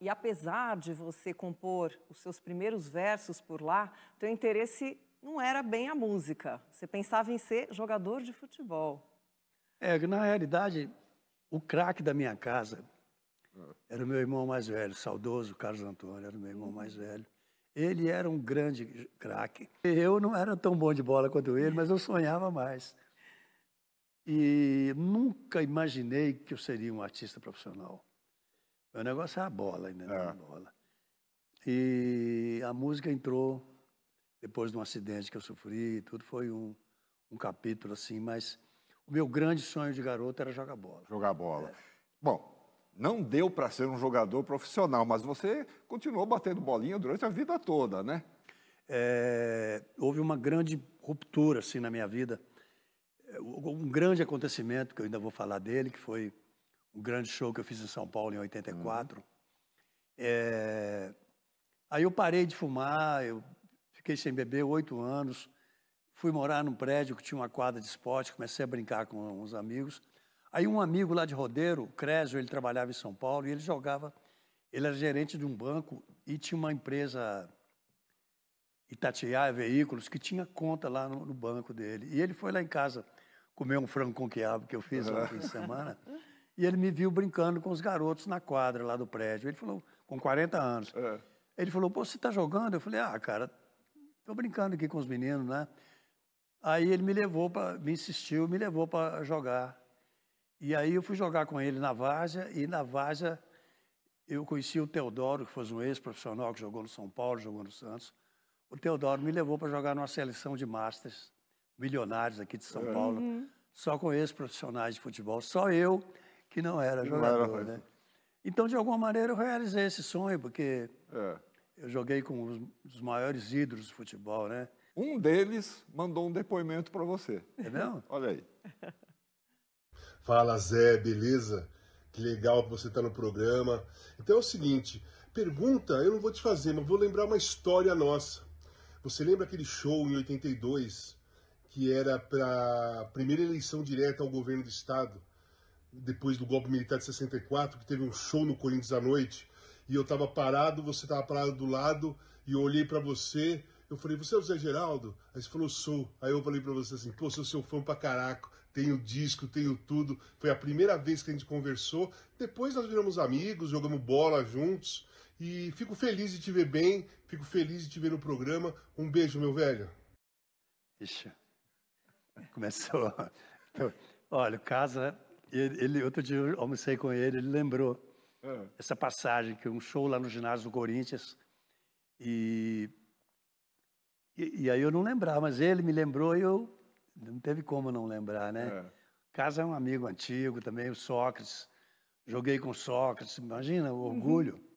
E apesar de você compor os seus primeiros versos por lá, teu interesse não era bem a música. Você pensava em ser jogador de futebol. É, na realidade, o craque da minha casa era o meu irmão mais velho, saudoso Carlos Antônio, era o meu irmão mais velho. Ele era um grande craque. Eu não era tão bom de bola quanto ele, mas eu sonhava mais. E nunca imaginei que eu seria um artista profissional. Meu negócio é a bola, ainda né? é. a bola. E a música entrou depois de um acidente que eu sofri, tudo foi um, um capítulo assim, mas o meu grande sonho de garoto era jogar bola. Jogar bola. É. Bom, não deu para ser um jogador profissional, mas você continuou batendo bolinha durante a vida toda, né? É, houve uma grande ruptura assim na minha vida, é, um grande acontecimento que eu ainda vou falar dele, que foi um grande show que eu fiz em São Paulo em 84. Uhum. É... Aí eu parei de fumar, eu fiquei sem beber oito anos, fui morar num prédio que tinha uma quadra de esporte, comecei a brincar com uns amigos. Aí um amigo lá de Rodeiro, Crésio, ele trabalhava em São Paulo e ele jogava, ele era gerente de um banco e tinha uma empresa Itatiaia Veículos que tinha conta lá no, no banco dele. E ele foi lá em casa comer um frango com quiabo que eu fiz uhum. no fim de semana. E ele me viu brincando com os garotos na quadra lá do prédio. Ele falou, com 40 anos. É. Ele falou, pô, você está jogando? Eu falei, ah, cara, tô brincando aqui com os meninos, né? Aí ele me levou, me insistiu, me levou para jogar. E aí eu fui jogar com ele na Várzea, e na Várzea eu conheci o Teodoro, que foi um ex-profissional que jogou no São Paulo, jogou no Santos. O Teodoro me levou para jogar numa seleção de Masters, milionários aqui de São é. Paulo, uhum. só com ex-profissionais de futebol. Só eu que não era que jogador, não era... né? Então, de alguma maneira, eu realizei esse sonho, porque é. eu joguei com os, os maiores ídolos do futebol, né? Um deles mandou um depoimento para você. É mesmo? Olha aí. Fala, Zé, beleza? Que legal que você tá no programa. Então é o seguinte, pergunta eu não vou te fazer, mas vou lembrar uma história nossa. Você lembra aquele show em 82 que era para primeira eleição direta ao governo do estado? depois do golpe militar de 64, que teve um show no Corinthians à noite, e eu estava parado, você estava parado do lado, e eu olhei para você, eu falei, você é o Zé Geraldo? Aí você falou, sou. Aí eu falei para você assim, pô, sou seu fã pra caraco tenho disco, tenho tudo. Foi a primeira vez que a gente conversou, depois nós viramos amigos, jogamos bola juntos, e fico feliz de te ver bem, fico feliz de te ver no programa. Um beijo, meu velho. Ixi, começou... Olha, o caso é ele, ele, outro dia eu almocei com ele, ele lembrou ah. essa passagem, que um show lá no ginásio do Corinthians, e, e, e, aí eu não lembrava, mas ele me lembrou e eu não teve como não lembrar, né? É. Casa é um amigo antigo também, o Sócrates, joguei com Sócrates, imagina o orgulho. Uhum.